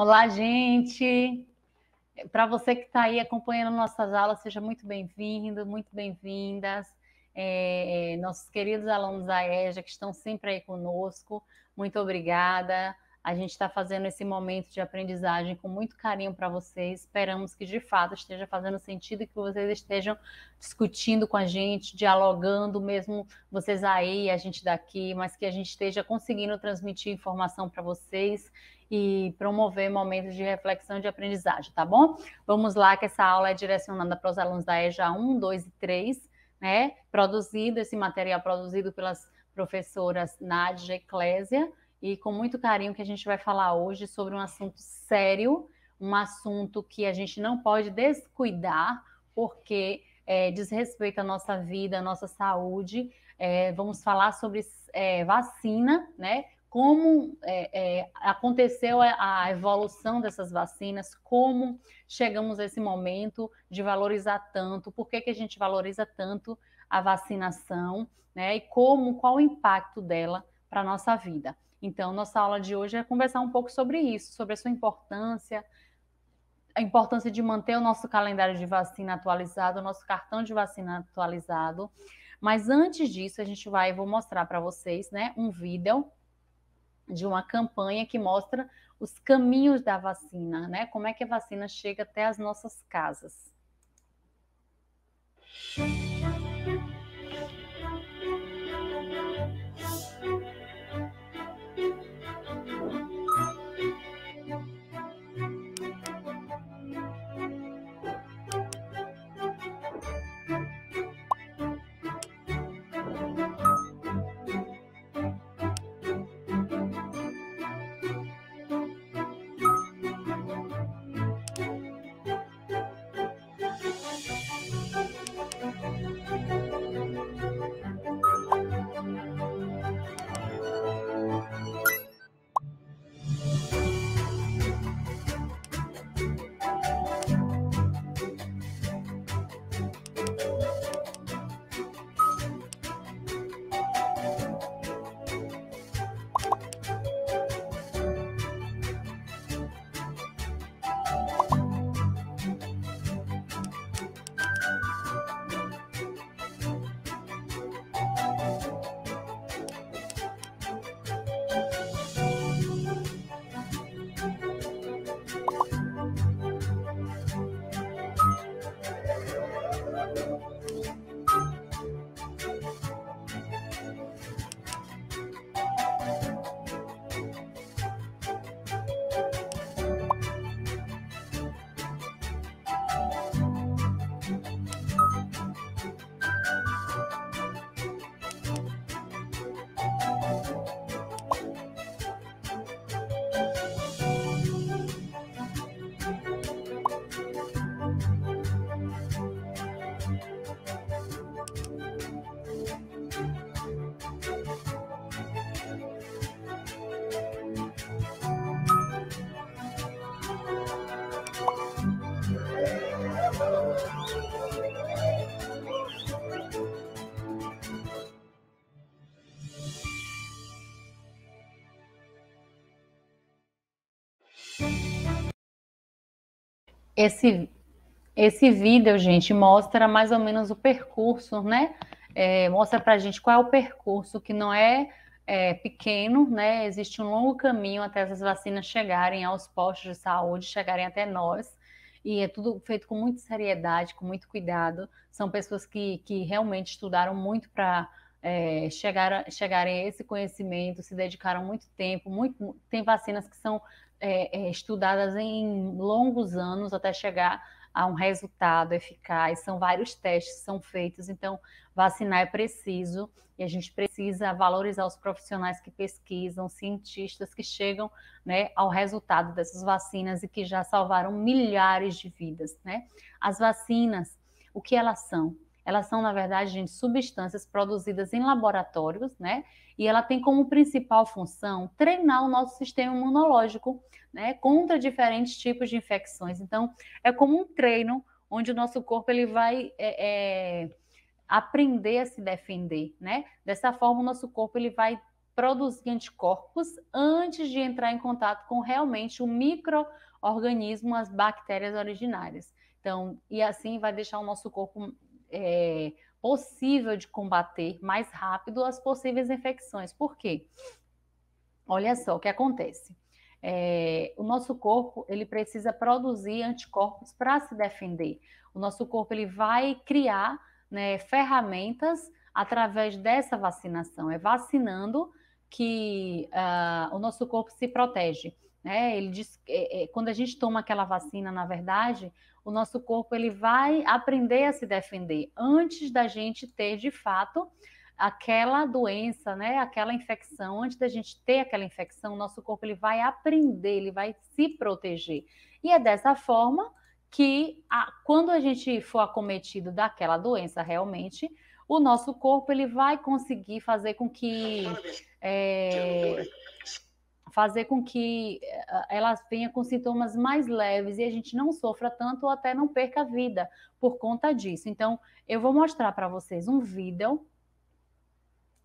Olá, gente! Para você que está aí acompanhando nossas aulas, seja muito bem-vindo, muito bem-vindas. É, é, nossos queridos alunos da EJA que estão sempre aí conosco, muito obrigada. A gente está fazendo esse momento de aprendizagem com muito carinho para vocês. Esperamos que de fato esteja fazendo sentido e que vocês estejam discutindo com a gente, dialogando, mesmo vocês aí, a gente daqui, mas que a gente esteja conseguindo transmitir informação para vocês e promover momentos de reflexão e de aprendizagem, tá bom? Vamos lá, que essa aula é direcionada para os alunos da EJA 1, 2 e 3, né? Produzido, esse material produzido pelas professoras Nádia Eclésia, e com muito carinho que a gente vai falar hoje sobre um assunto sério, um assunto que a gente não pode descuidar, porque é, diz respeito à nossa vida, à nossa saúde. É, vamos falar sobre é, vacina, né? como é, é, aconteceu a, evolução dessas vacinas, como chegamos a esse momento de valorizar tanto, por que, que a gente valoriza tanto a vacinação, né? E como, qual o impacto dela para a nossa vida. Então, nossa aula de hoje é conversar um pouco sobre isso, sobre a sua importância, a importância de manter o nosso calendário de vacina atualizado, o nosso cartão de vacina atualizado. Mas antes disso, a gente vai, vou mostrar para vocês, né, um vídeo de uma campanha que mostra os caminhos da vacina, né? Como é que a vacina chega até as nossas casas. Esse, esse vídeo, gente, mostra mais ou menos o percurso, né? É, mostra para a gente qual é o percurso, que não é, é, pequeno, né? Existe um longo caminho até essas vacinas chegarem aos postos de saúde, chegarem até nós. E é tudo feito com muita seriedade, com muito cuidado. São pessoas que, que realmente estudaram muito para é, chegar, chegarem a esse conhecimento, se dedicaram muito tempo. Muito, tem vacinas que são é, é, estudadas em longos anos até chegar a um resultado eficaz. São vários testes que são feitos, então vacinar é preciso e a gente precisa valorizar os profissionais que pesquisam, cientistas que chegam né, ao resultado dessas vacinas e que já salvaram milhares de vidas. Né? As vacinas, o que elas são? Elas são, na verdade, gente, substâncias produzidas em laboratórios, né? E ela tem como principal função treinar o nosso sistema imunológico, né? Contra diferentes tipos de infecções. Então, é como um treino onde o nosso corpo ele vai é, é, aprender a se defender, né? Dessa forma, o nosso corpo ele vai produzir anticorpos antes de entrar em contato com realmente o microorganismo, as bactérias originárias. Então, e assim vai deixar o nosso corpo é, possível de combater mais rápido as possíveis infecções. Por quê? Olha só o que acontece. É, o nosso corpo ele precisa produzir anticorpos para se defender. O nosso corpo ele vai criar né, ferramentas através dessa vacinação. É vacinando que uh, o nosso corpo se protege. Né? Ele diz, é, é, quando a gente toma aquela vacina, na verdade, o nosso corpo ele vai aprender a se defender antes da gente ter de fato aquela doença, né? Aquela infecção, antes da gente ter aquela infecção, o nosso corpo ele vai aprender, ele vai se proteger. E é dessa forma que a, quando a gente for acometido daquela doença realmente, o nosso corpo ele vai conseguir fazer com que é, fazer com que eh, elas venham com sintomas mais leves e a gente não sofra tanto ou até não perca a vida por conta disso. Então, eu vou mostrar para vocês um vídeo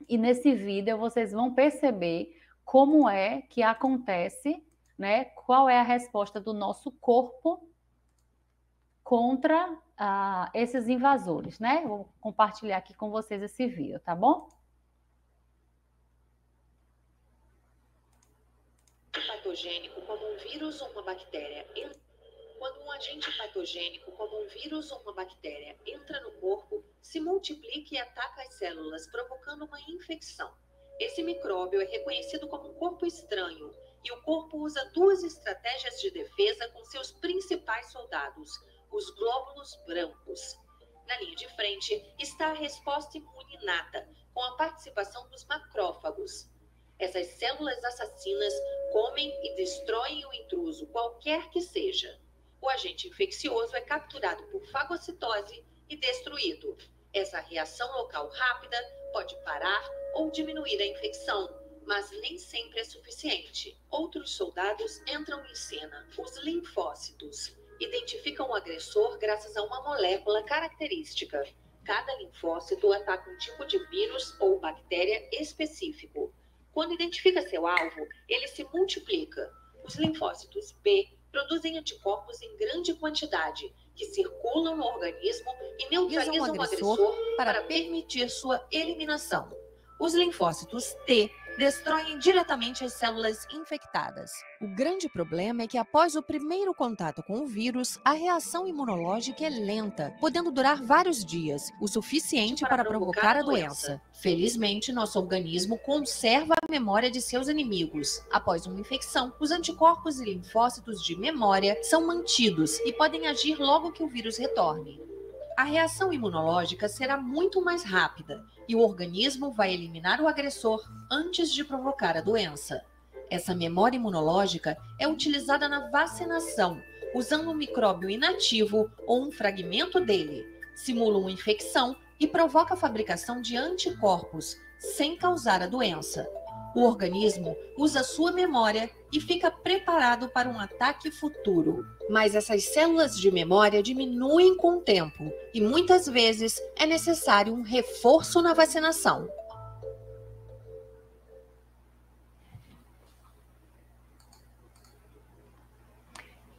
e nesse vídeo vocês vão perceber como é que acontece, né? Qual é a resposta do nosso corpo contra ah, esses invasores, né? Vou compartilhar aqui com vocês esse vídeo, tá bom? patogênico como um vírus ou uma bactéria entra... Quando um agente patogênico como um vírus ou uma bactéria entra no corpo, se multiplica e ataca as células, provocando uma infecção. Esse micróbio é reconhecido como um corpo estranho e o corpo usa duas estratégias de defesa com seus principais soldados, os glóbulos brancos. Na linha de frente está a resposta imune inata, com a participação dos macrófagos, essas células assassinas comem e destroem o intruso, qualquer que seja. O agente infeccioso é capturado por fagocitose e destruído. Essa reação local rápida pode parar ou diminuir a infecção, mas nem sempre é suficiente. Outros soldados entram em cena, os linfócitos. Identificam o agressor graças a uma molécula característica. Cada linfócito ataca um tipo de vírus ou bactéria específico. Quando identifica seu alvo, ele se multiplica. Os linfócitos B produzem anticorpos em grande quantidade que circulam no organismo e neutralizam o agressor, para, para permitir sua eliminação. Os linfócitos T destroem diretamente as células infectadas. O grande problema é que após o primeiro contato com o vírus, a reação imunológica é lenta, podendo durar vários dias, o suficiente para, para provocar, provocar, a doença. doença. Felizmente, nosso organismo conserva a memória de seus inimigos. Após uma infecção, os anticorpos e linfócitos de memória são mantidos e podem agir logo que o vírus retorne a reação imunológica será muito mais rápida e o organismo vai eliminar o agressor antes de provocar a doença. Essa memória imunológica é utilizada na vacinação, usando um micróbio inativo ou um fragmento dele, simula uma infecção e provoca a fabricação de anticorpos, sem causar a doença. O organismo usa sua memória e fica preparado para um ataque futuro. Mas essas células de memória diminuem com o tempo e muitas vezes é necessário um reforço na vacinação.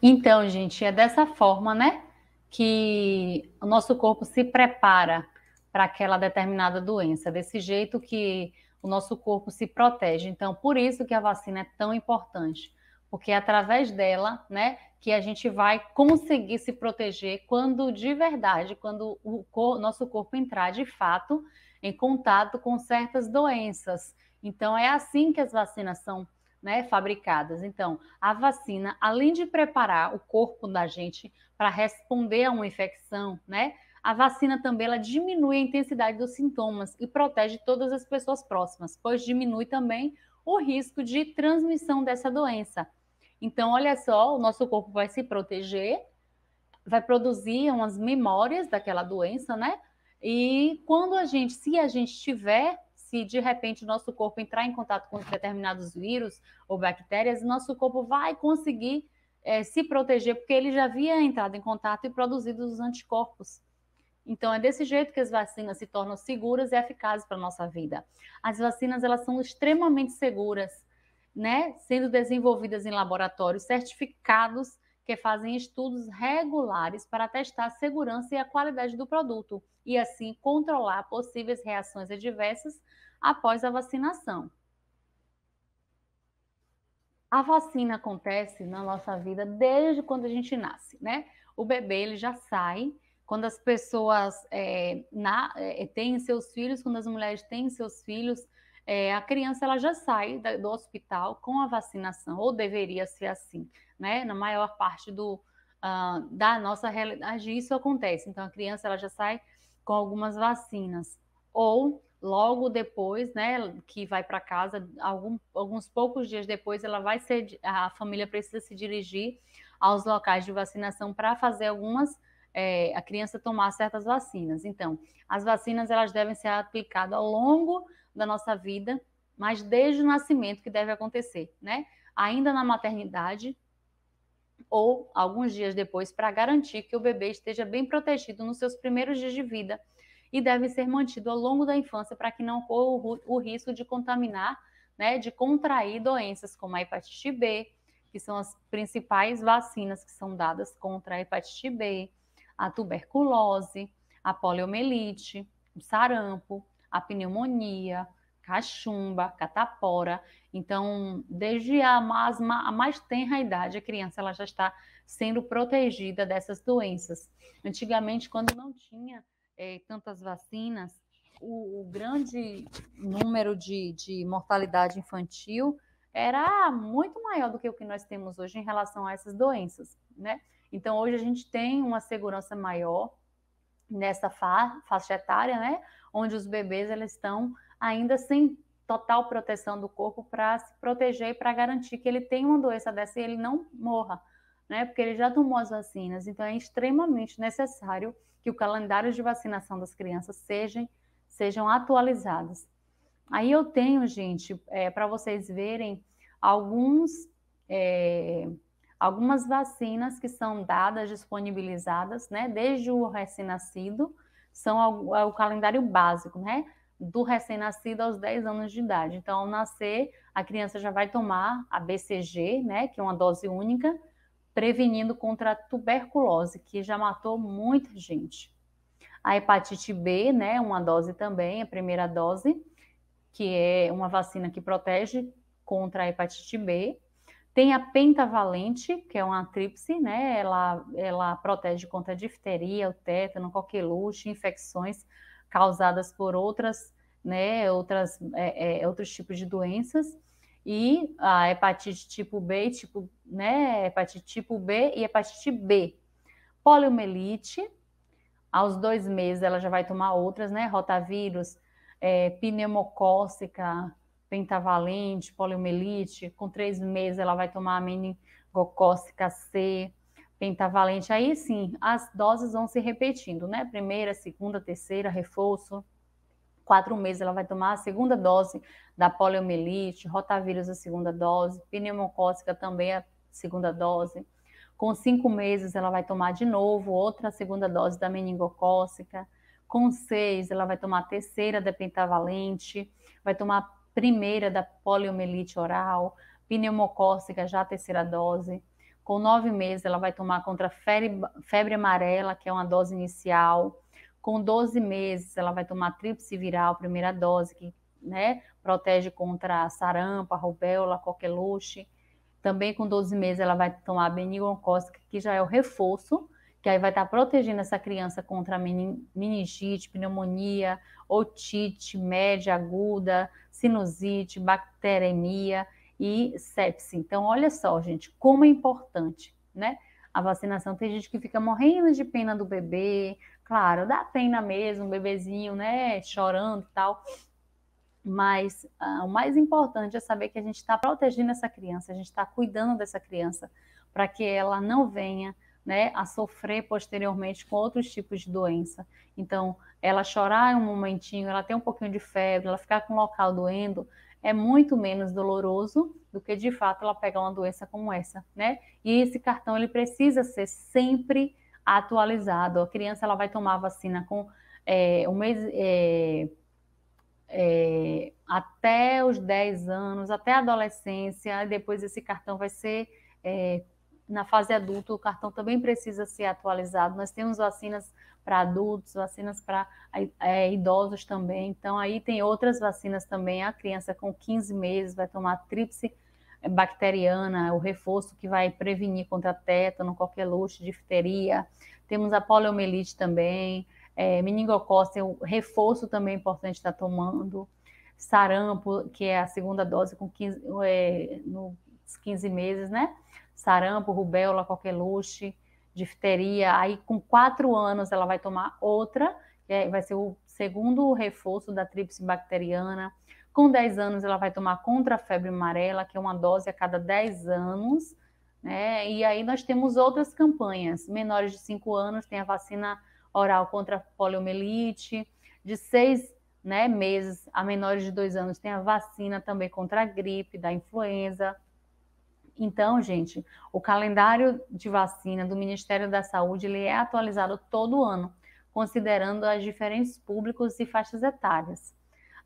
Então, gente, é dessa forma, né, que o nosso corpo se prepara para aquela determinada doença. Desse jeito que o nosso corpo se protege. Então, por isso que a vacina é tão importante, porque é através dela, né, que a gente vai conseguir se proteger quando de verdade, quando o cor nosso corpo entrar de fato em contato com certas doenças. Então, é assim que as vacinas são né, fabricadas. Então, a vacina, além de preparar o corpo da gente para responder a uma infecção, né, a vacina também ela diminui a intensidade dos sintomas e protege todas as pessoas próximas, pois diminui também o risco de transmissão dessa doença. Então, olha só, o nosso corpo vai se proteger, vai produzir umas memórias daquela doença, né? E quando a gente, se a gente tiver, se de repente o nosso corpo entrar em contato com determinados vírus ou bactérias, nosso corpo vai conseguir é, se proteger, porque ele já havia entrado em contato e produzido os anticorpos. Então é desse jeito que as vacinas se tornam seguras e eficazes para a nossa vida. As vacinas elas são extremamente seguras, né? Sendo desenvolvidas em laboratórios certificados que fazem estudos regulares para testar a segurança e a qualidade do produto e assim controlar possíveis reações adversas após a vacinação. A vacina acontece na nossa vida desde quando a gente nasce, né? O bebê ele já sai quando as pessoas é, na, é, têm seus filhos, quando as mulheres têm seus filhos, é, a criança ela já sai da, do hospital com a vacinação, ou deveria ser assim, né? Na maior parte do, uh, da nossa realidade, isso acontece. Então, a criança ela já sai com algumas vacinas, ou logo depois, né, que vai para casa, algum, alguns poucos dias depois, ela vai ser, a família precisa se dirigir aos locais de vacinação para fazer algumas vacinas é, a criança tomar certas vacinas. Então, as vacinas elas devem ser aplicadas ao longo da nossa vida, mas desde o nascimento que deve acontecer, né? Ainda na maternidade ou alguns dias depois, para garantir que o bebê esteja bem protegido nos seus primeiros dias de vida e deve ser mantido ao longo da infância para que não corra o risco de contaminar, né, de contrair doenças como a hepatite B, que são as principais vacinas que são dadas contra a hepatite B, a tuberculose, a poliomielite, o sarampo, a pneumonia, cachumba, catapora. Então, desde a mais, a mais tenra idade, a criança ela já está sendo protegida dessas doenças. Antigamente, quando não tinha eh, tantas vacinas, o, o, grande número de, de mortalidade infantil era muito maior do que o que nós temos hoje em relação a essas doenças, né? Então, hoje a gente tem uma segurança maior nessa fa faixa etária, né? Onde os bebês eles estão ainda sem total proteção do corpo para se proteger e para garantir que ele tem uma doença dessa e ele não morra, né? Porque ele já tomou as vacinas. Então, é extremamente necessário que o calendário de vacinação das crianças sejam, sejam atualizados. Aí eu tenho, gente, é, para vocês verem alguns. É, algumas vacinas que são dadas, disponibilizadas, né, desde o recém-nascido, são o, é o, calendário básico, né, do recém-nascido aos 10 anos de idade. Então, ao nascer, a criança já vai tomar a BCG, né, que é uma dose única, prevenindo contra a tuberculose, que já matou muita gente. A hepatite B, né, uma dose também, a primeira dose, que é uma vacina que protege contra a hepatite B, tem a pentavalente, que é uma tríplice, né? Ela, ela protege contra a difteria, o tétano, coqueluche, infecções causadas por outras, né? Outras, é, é, outros tipos de doenças. E a hepatite tipo B, tipo, né? Hepatite tipo B e hepatite B. Poliomielite, aos dois meses ela já vai tomar outras, né? Rotavírus, é, pneumocócica, pentavalente, poliomielite, com três meses ela vai tomar meningocócica C, pentavalente. Aí sim, as doses vão se repetindo, né? Primeira, segunda, terceira, reforço. Quatro meses ela vai tomar a segunda dose da poliomielite, rotavírus a segunda dose, pneumocócica também a segunda dose. Com cinco meses ela vai tomar de novo outra segunda dose da meningocócica. Com seis ela vai tomar a terceira da pentavalente, vai tomar primeira da poliomielite oral, pneumocócica, já a terceira dose. Com nove meses, ela vai tomar contra febre, febre amarela, que é uma dose inicial. Com 12 meses, ela vai tomar tríplice viral, primeira dose, que né, protege contra sarampo, rubéola, coqueluche. Também com 12 meses, ela vai tomar benigno que já é o reforço que aí vai estar tá protegendo essa criança contra meningite, pneumonia, otite média aguda, sinusite, bacteremia e sepse. Então, olha só, gente, como é importante, né? A vacinação tem gente que fica morrendo de pena do bebê, claro, dá pena mesmo, bebezinho, né, chorando e tal. Mas ah, o mais importante é saber que a gente está protegendo essa criança, a gente está cuidando dessa criança para que ela não venha né, a sofrer posteriormente com outros tipos de doença. Então, ela chorar um momentinho, ela ter um pouquinho de febre, ela ficar com o local doendo, é muito menos doloroso do que de fato ela pegar uma doença como essa, né? E esse cartão ele precisa ser sempre atualizado. A criança ela vai tomar vacina com é, um mês é, é, até os 10 anos, até a adolescência, depois esse cartão vai ser é, na fase adulta, o cartão também precisa ser atualizado. Nós temos vacinas para adultos, vacinas para é, é idosos também. Então, aí tem outras vacinas também. A criança com 15 meses vai tomar a tríplice bacteriana, o reforço que vai prevenir contra tétano, luxo, difteria. Temos a poliomielite também. É, o reforço também é importante estar tá tomando. Sarampo, que é a segunda dose com 15, é, 15 meses, né? sarampo, rubéola, coqueluche, difteria. Aí, com quatro anos, ela vai tomar outra, que é, vai ser o segundo reforço da tríplice bacteriana. Com 10 anos, ela vai tomar contra a febre amarela, que é uma dose a cada 10 anos. Né? E aí nós temos outras campanhas. Menores de 5 anos tem a vacina oral contra a poliomielite. De 6 né, meses a menores de 2 anos tem a vacina também contra a gripe, da influenza. Então, gente, o calendário de vacina do Ministério da Saúde ele é atualizado todo ano, considerando as diferentes públicos e faixas etárias.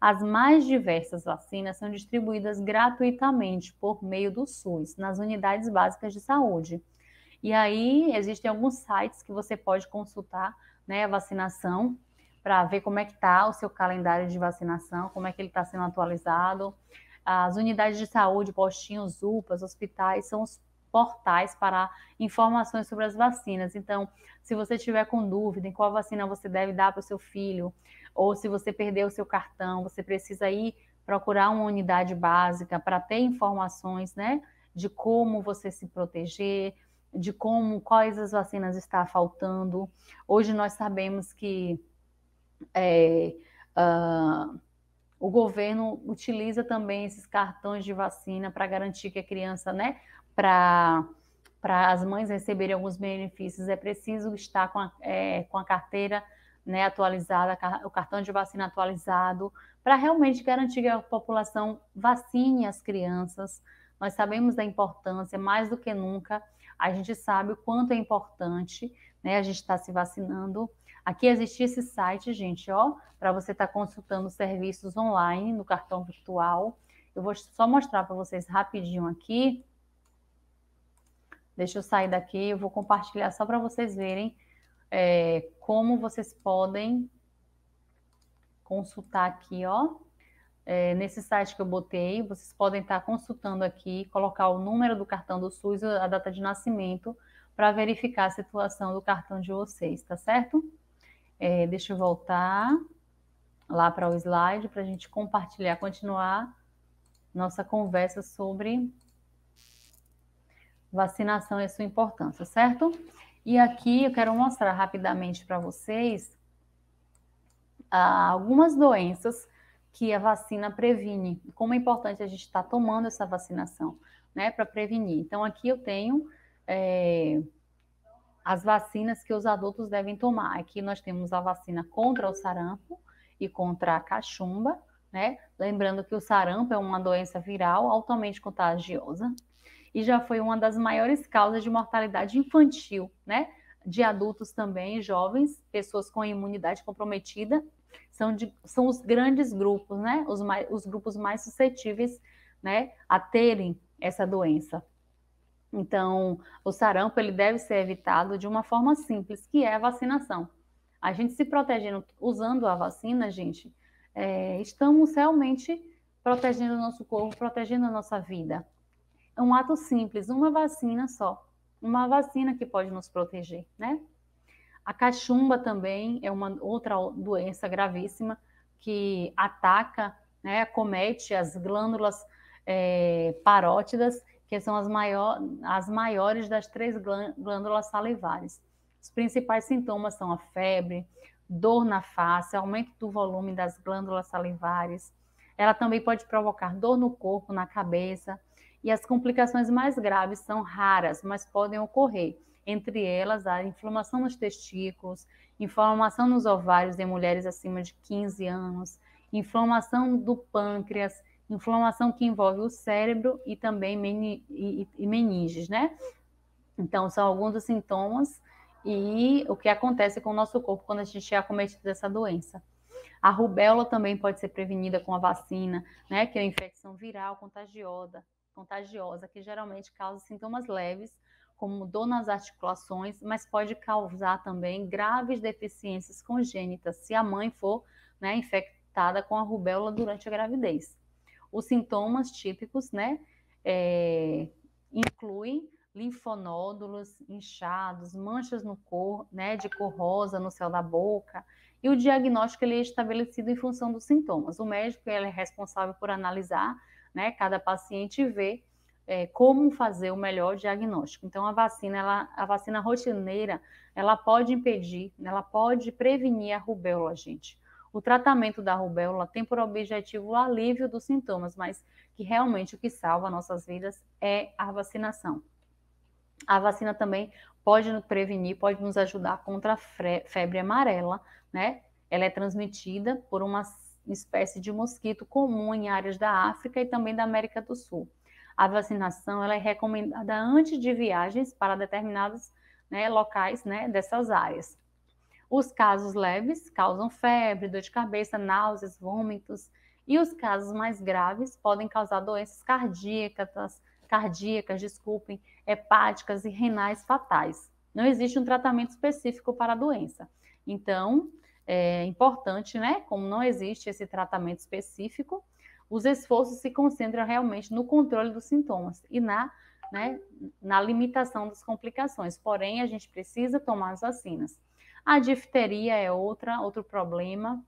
As mais diversas vacinas são distribuídas gratuitamente por meio do SUS, nas unidades básicas de saúde. E aí existem alguns sites que você pode consultar né, a vacinação para ver como é que está o seu calendário de vacinação, como é que ele está sendo atualizado. As unidades de saúde, postinhos, UPAs, hospitais são os portais para informações sobre as vacinas. Então, se você tiver com dúvida em qual vacina você deve dar para o seu filho, ou se você perdeu o seu cartão, você precisa ir procurar uma unidade básica para ter informações, né, de como você se proteger, de como quais as vacinas está faltando. Hoje nós sabemos que é, uh, o governo utiliza também esses cartões de vacina para garantir que a criança, né, para para as mães receberem alguns benefícios, é preciso estar com a, é, com a carteira né, atualizada, o cartão de vacina atualizado, para realmente garantir que a população vacine as crianças. Nós sabemos da importância, mais do que nunca, a gente sabe o quanto é importante, né, a gente estar tá se vacinando, Aqui existe esse site, gente, ó, para você estar tá consultando serviços online no cartão virtual. Eu vou só mostrar para vocês rapidinho aqui. Deixa eu sair daqui, eu vou compartilhar só para vocês verem é, como vocês podem consultar aqui, ó. É, nesse site que eu botei, vocês podem estar tá consultando aqui, colocar o número do cartão do SUS, a data de nascimento, para verificar a situação do cartão de vocês, tá certo? É, deixa eu voltar lá para o slide para a gente compartilhar, continuar nossa conversa sobre vacinação e sua importância, certo? E aqui eu quero mostrar rapidamente para vocês ah, algumas doenças que a vacina previne, como é importante a gente estar tá tomando essa vacinação, né, para prevenir. Então aqui eu tenho é, as vacinas que os adultos devem tomar. Aqui nós temos a vacina contra o sarampo e contra a cachumba, né? Lembrando que o sarampo é uma doença viral altamente contagiosa e já foi uma das maiores causas de mortalidade infantil, né? De adultos também, jovens, pessoas com imunidade comprometida, são, de, são os grandes grupos, né? Os, mais, os grupos mais suscetíveis, né? A terem essa doença. Então, o sarampo ele deve ser evitado de uma forma simples, que é a vacinação. A gente se protegendo usando a vacina, gente, é, estamos realmente protegendo o nosso corpo, protegendo a nossa vida. É um ato simples, uma vacina só. Uma vacina que pode nos proteger, né? A cachumba também é uma outra doença gravíssima que ataca, né, acomete as glândulas é, parótidas que são as, maior, as maiores das três glândulas salivares. Os principais sintomas são a febre, dor na face, aumento do volume das glândulas salivares. Ela também pode provocar dor no corpo, na cabeça. E as complicações mais graves são raras, mas podem ocorrer. Entre elas, a inflamação nos testículos, inflamação nos ovários em mulheres acima de 15 anos, inflamação do pâncreas, inflamação que envolve o cérebro e também meninges, né? Então, são alguns dos sintomas e o que acontece com o nosso corpo quando a gente é acometido dessa doença. A rubéola também pode ser prevenida com a vacina, né? Que é uma infecção viral contagiosa, contagiosa que geralmente causa sintomas leves, como dor nas articulações, mas pode causar também graves deficiências congênitas se a mãe for né, infectada com a rubéola durante a gravidez. Os sintomas típicos, né, é, incluem linfonódulos inchados, manchas no cor, né, de cor rosa no céu da boca, e o diagnóstico ele é estabelecido em função dos sintomas. O médico ele é responsável por analisar, né, cada paciente e é, como fazer o melhor diagnóstico. Então a vacina, ela, a vacina rotineira, ela pode impedir, ela pode prevenir a rubéola, gente. O tratamento da rubéola tem por objetivo o alívio dos sintomas, mas que realmente o que salva nossas vidas é a vacinação. A vacina também pode nos prevenir, pode nos ajudar contra a febre amarela, né? Ela é transmitida por uma espécie de mosquito comum em áreas da África e também da América do Sul. A vacinação ela é recomendada antes de viagens para determinados né, locais né, dessas áreas. Os casos leves causam febre, dor de cabeça, náuseas, vômitos. E os casos mais graves podem causar doenças cardíacas, cardíacas, desculpem, hepáticas e renais fatais. Não existe um tratamento específico para a doença. Então, é importante, né? Como não existe esse tratamento específico, os esforços se concentram realmente no controle dos sintomas e na, né, na limitação das complicações. Porém, a gente precisa tomar as vacinas. A difteria é outra, outro problema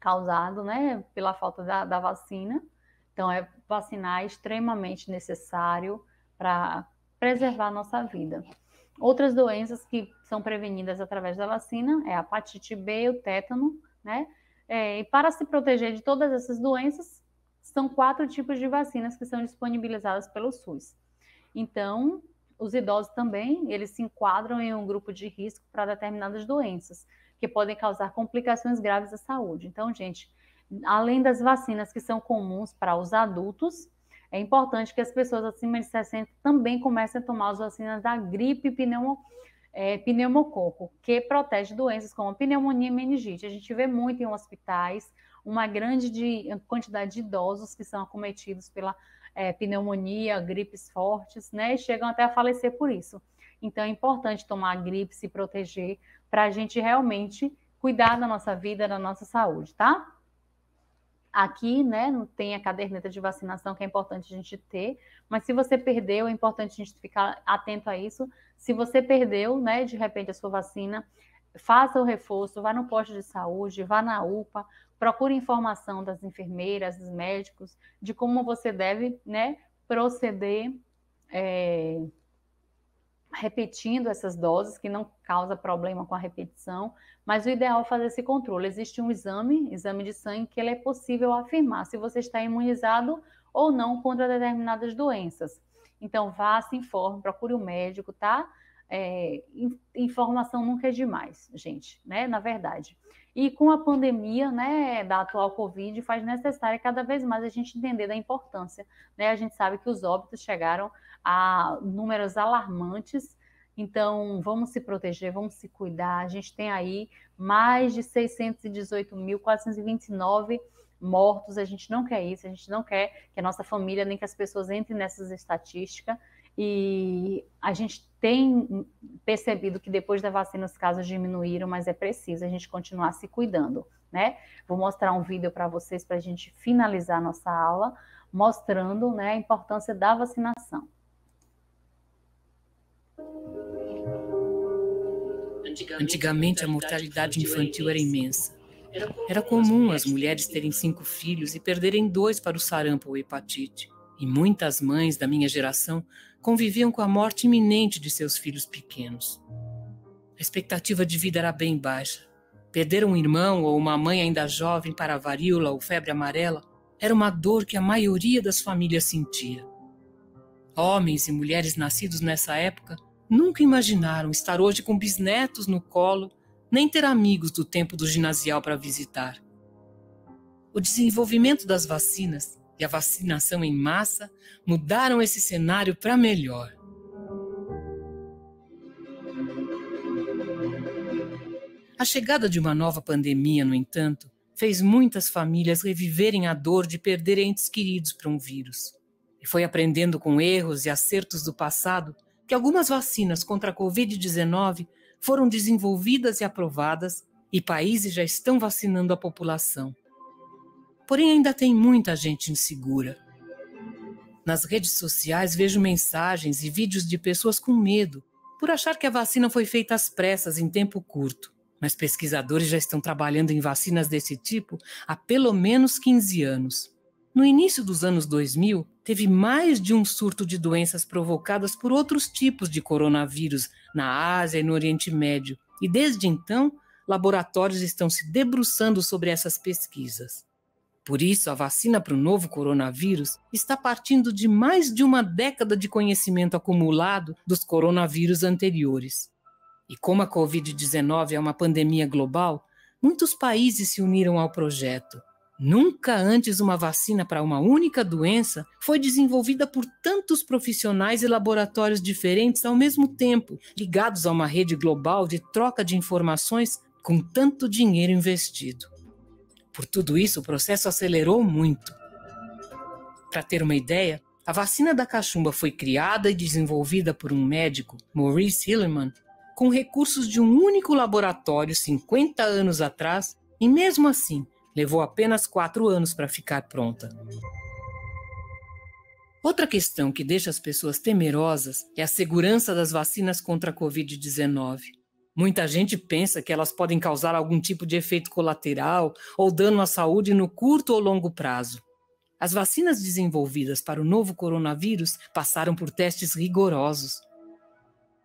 causado né, pela falta da, da vacina. Então, é vacinar extremamente necessário para preservar nossa vida. Outras doenças que são prevenidas através da vacina é a hepatite B, o tétano, né? É, e para se proteger de todas essas doenças, são quatro tipos de vacinas que são disponibilizadas pelo SUS. Então, os idosos também, eles se enquadram em um grupo de risco para determinadas doenças, que podem causar complicações graves à saúde. Então, gente, além das vacinas que são comuns para os adultos, é importante que as pessoas acima de 60 também comecem a tomar as vacinas da gripe pneumo, é, pneumococo, que protege doenças como pneumonia e meningite. A gente vê muito em hospitais uma grande de, quantidade de idosos que são acometidos pela é, pneumonia, gripes fortes, né? E chegam até a falecer por isso. Então é importante tomar gripe, se proteger, para a gente realmente cuidar da nossa vida, da nossa saúde, tá? Aqui, né, não tem a caderneta de vacinação que é importante a gente ter, mas se você perdeu, é importante a gente ficar atento a isso. Se você perdeu, né, de repente a sua vacina, faça o reforço, vá no posto de saúde, vá na UPA, procure informação das enfermeiras, dos médicos, de como você deve né, proceder é, repetindo essas doses, que não causa problema com a repetição, mas o ideal é fazer esse controle. Existe um exame, exame de sangue, que ele é possível afirmar se você está imunizado ou não contra determinadas doenças. Então, vá, se informe, procure um médico, tá? É, informação nunca é demais, gente, né? Na verdade. E com a pandemia, né, da atual Covid, faz necessária cada vez mais a gente entender da importância, né? A gente sabe que os óbitos chegaram a números alarmantes, então vamos se proteger, vamos se cuidar. A gente tem aí mais de 618.429 mortos, a gente não quer isso, a gente não quer que a nossa família nem que as pessoas entrem nessas estatísticas. E a gente tem percebido que depois da vacina os casos diminuíram, mas é preciso a gente continuar se cuidando, né? Vou mostrar um vídeo para vocês para a gente finalizar nossa aula, mostrando né, a importância da vacinação. Antigamente, a mortalidade infantil era imensa. Era comum as mulheres terem cinco filhos e perderem dois para o sarampo ou hepatite. E muitas mães da minha geração conviviam com a morte iminente de seus filhos pequenos. A expectativa de vida era bem baixa. Perder um irmão ou uma mãe ainda jovem para a varíola ou febre amarela era uma dor que a maioria das famílias sentia. Homens e mulheres nascidos nessa época nunca imaginaram estar hoje com bisnetos no colo, nem ter amigos do tempo do ginasial para visitar. O desenvolvimento das vacinas e a vacinação em massa mudaram esse cenário para melhor. A chegada de uma nova pandemia, no entanto, fez muitas famílias reviverem a dor de perder entes queridos para um vírus. E foi aprendendo com erros e acertos do passado que algumas vacinas contra a Covid-19 foram desenvolvidas e aprovadas, e países já estão vacinando a população porém ainda tem muita gente insegura. Nas redes sociais vejo mensagens e vídeos de pessoas com medo por achar que a vacina foi feita às pressas em tempo curto. Mas pesquisadores já estão trabalhando em vacinas desse tipo há pelo menos 15 anos. No início dos anos 2000, teve mais de um surto de doenças provocadas por outros tipos de coronavírus na Ásia e no Oriente Médio, e desde então, laboratórios estão se debruçando sobre essas pesquisas. Por isso, a vacina para o novo coronavírus está partindo de mais de uma década de conhecimento acumulado dos coronavírus anteriores. E como a Covid-19 é uma pandemia global, muitos países se uniram ao projeto. Nunca antes uma vacina para uma única doença foi desenvolvida por tantos profissionais e laboratórios diferentes ao mesmo tempo, ligados a uma rede global de troca de informações com tanto dinheiro investido. Por tudo isso, o processo acelerou muito. Para ter uma ideia, a vacina da cachumba foi criada e desenvolvida por um médico, Maurice Hilleman, com recursos de um único laboratório 50 anos atrás, e mesmo assim, levou apenas quatro anos para ficar pronta. Outra questão que deixa as pessoas temerosas é a segurança das vacinas contra a Covid-19. Muita gente pensa que elas podem causar algum tipo de efeito colateral ou dano à saúde no curto ou longo prazo. As vacinas desenvolvidas para o novo coronavírus passaram por testes rigorosos.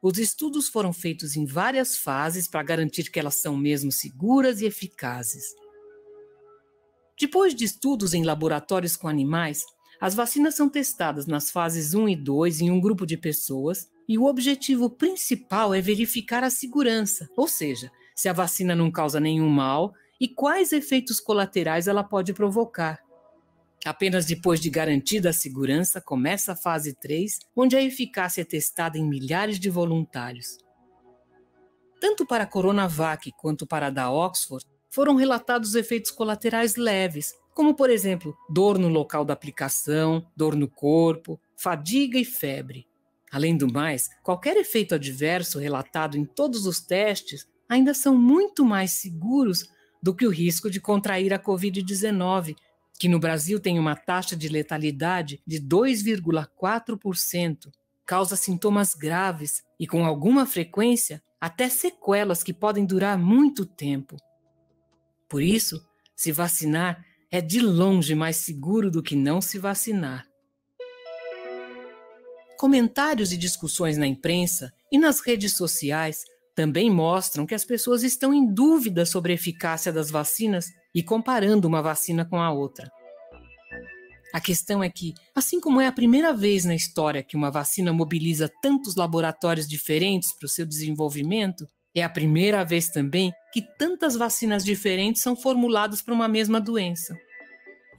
Os estudos foram feitos em várias fases para garantir que elas são mesmo seguras e eficazes. Depois de estudos em laboratórios com animais, as vacinas são testadas nas fases 1 e 2 em um grupo de pessoas e o objetivo principal é verificar a segurança, ou seja, se a vacina não causa nenhum mal e quais efeitos colaterais ela pode provocar. Apenas depois de garantida a segurança, começa a fase 3, onde a eficácia é testada em milhares de voluntários. Tanto para a Coronavac quanto para a da Oxford, foram relatados efeitos colaterais leves, como, por exemplo, dor no local da aplicação, dor no corpo, fadiga e febre. Além do mais, qualquer efeito adverso relatado em todos os testes ainda são muito mais seguros do que o risco de contrair a Covid-19, que no Brasil tem uma taxa de letalidade de 2,4%, causa sintomas graves e, com alguma frequência, até sequelas que podem durar muito tempo. Por isso, se vacinar é de longe mais seguro do que não se vacinar. Comentários e discussões na imprensa e nas redes sociais também mostram que as pessoas estão em dúvida sobre a eficácia das vacinas e comparando uma vacina com a outra. A questão é que, assim como é a primeira vez na história que uma vacina mobiliza tantos laboratórios diferentes para o seu desenvolvimento, é a primeira vez também que tantas vacinas diferentes são formuladas para uma mesma doença.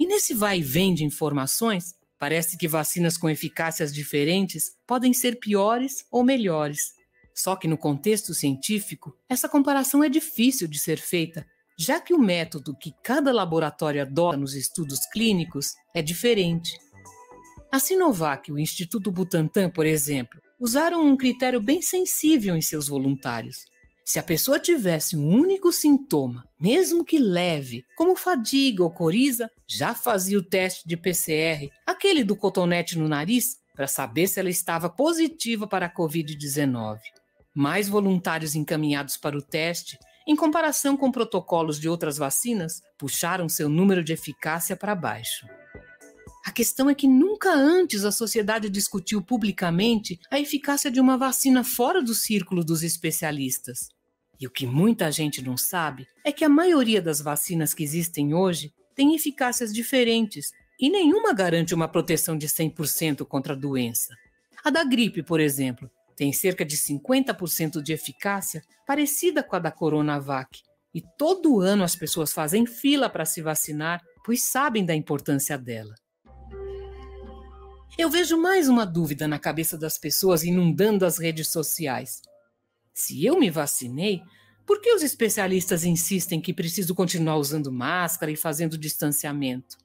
E nesse vai e vem de informações, Parece que vacinas com eficácias diferentes podem ser piores ou melhores. Só que no contexto científico, essa comparação é difícil de ser feita, já que o método que cada laboratório adota nos estudos clínicos é diferente. A Sinovac e o Instituto Butantan, por exemplo, usaram um critério bem sensível em seus voluntários. Se a pessoa tivesse um único sintoma, mesmo que leve, como fadiga ou coriza, já fazia o teste de PCR, aquele do cotonete no nariz, para saber se ela estava positiva para a Covid-19. Mais voluntários encaminhados para o teste, em comparação com protocolos de outras vacinas, puxaram seu número de eficácia para baixo. A questão é que nunca antes a sociedade discutiu publicamente a eficácia de uma vacina fora do círculo dos especialistas. E o que muita gente não sabe é que a maioria das vacinas que existem hoje tem eficácias diferentes e nenhuma garante uma proteção de 100% contra a doença. A da gripe, por exemplo, tem cerca de 50% de eficácia, parecida com a da Coronavac. E todo ano as pessoas fazem fila para se vacinar, pois sabem da importância dela. Eu vejo mais uma dúvida na cabeça das pessoas inundando as redes sociais. Se eu me vacinei, por que os especialistas insistem que preciso continuar usando máscara e fazendo distanciamento?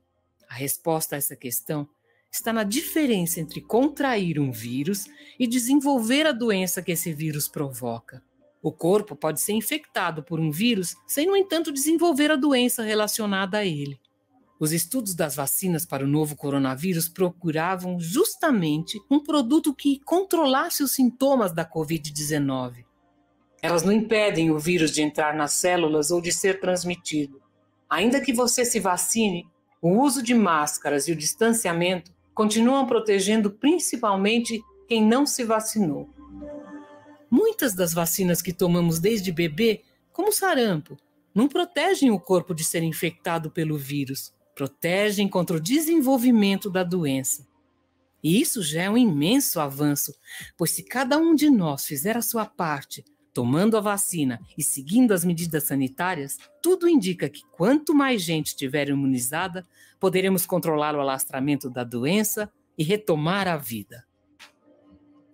A resposta a essa questão está na diferença entre contrair um vírus e desenvolver a doença que esse vírus provoca. O corpo pode ser infectado por um vírus sem, no entanto, desenvolver a doença relacionada a ele. Os estudos das vacinas para o novo coronavírus procuravam justamente um produto que controlasse os sintomas da Covid-19. Elas não impedem o vírus de entrar nas células ou de ser transmitido. Ainda que você se vacine, o uso de máscaras e o distanciamento continuam protegendo principalmente quem não se vacinou. Muitas das vacinas que tomamos desde bebê, como sarampo, não protegem o corpo de ser infectado pelo vírus protegem contra o desenvolvimento da doença. E isso já é um imenso avanço, pois se cada um de nós fizer a sua parte, tomando a vacina e seguindo as medidas sanitárias, tudo indica que quanto mais gente estiver imunizada, poderemos controlar o alastramento da doença e retomar a vida.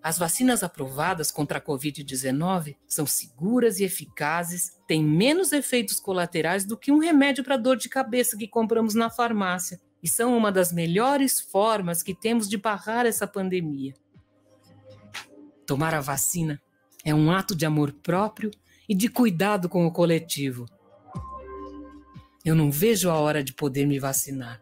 As vacinas aprovadas contra a Covid-19 são seguras e eficazes, têm menos efeitos colaterais do que um remédio para dor de cabeça que compramos na farmácia e são uma das melhores formas que temos de barrar essa pandemia. Tomar a vacina é um ato de amor próprio e de cuidado com o coletivo. Eu não vejo a hora de poder me vacinar.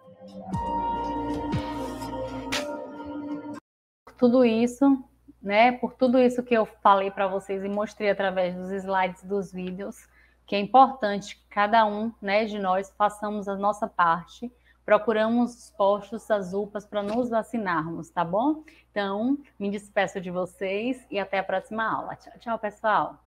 Tudo isso né, por tudo isso que eu falei para vocês e mostrei através dos slides dos vídeos, que é importante que cada um né, de nós façamos a nossa parte, procuramos os postos, as UPAs para nos vacinarmos, tá bom? Então, me despeço de vocês e até a próxima aula. Tchau, tchau, pessoal!